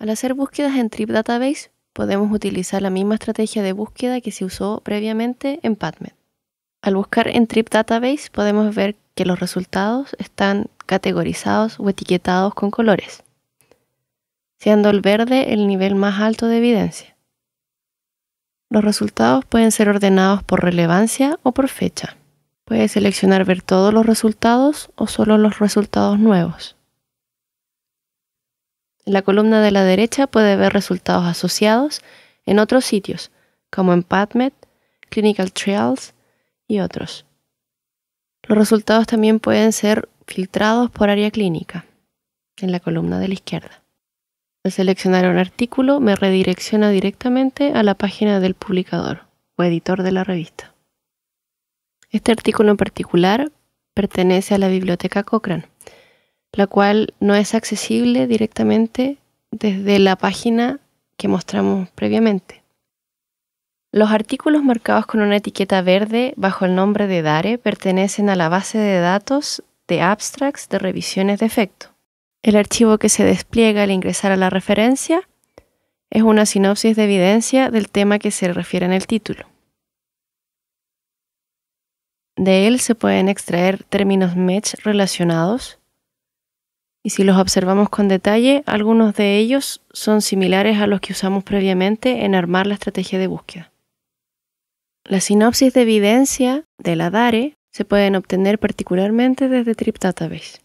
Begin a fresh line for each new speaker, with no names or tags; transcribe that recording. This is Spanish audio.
Al hacer búsquedas en Trip Database, podemos utilizar la misma estrategia de búsqueda que se usó previamente en PubMed. Al buscar en Trip Database podemos ver que los resultados están categorizados o etiquetados con colores, siendo el verde el nivel más alto de evidencia. Los resultados pueden ser ordenados por relevancia o por fecha. Puede seleccionar ver todos los resultados o solo los resultados nuevos la columna de la derecha puede ver resultados asociados en otros sitios, como en PubMed, Clinical Trials y otros. Los resultados también pueden ser filtrados por área clínica, en la columna de la izquierda. Al seleccionar un artículo me redirecciona directamente a la página del publicador o editor de la revista. Este artículo en particular pertenece a la biblioteca Cochrane la cual no es accesible directamente desde la página que mostramos previamente. Los artículos marcados con una etiqueta verde bajo el nombre de DARE pertenecen a la base de datos de abstracts de revisiones de efecto. El archivo que se despliega al ingresar a la referencia es una sinopsis de evidencia del tema que se refiere en el título. De él se pueden extraer términos match relacionados, y si los observamos con detalle, algunos de ellos son similares a los que usamos previamente en armar la estrategia de búsqueda. La sinopsis de evidencia de la DARE se pueden obtener particularmente desde TripDataBase.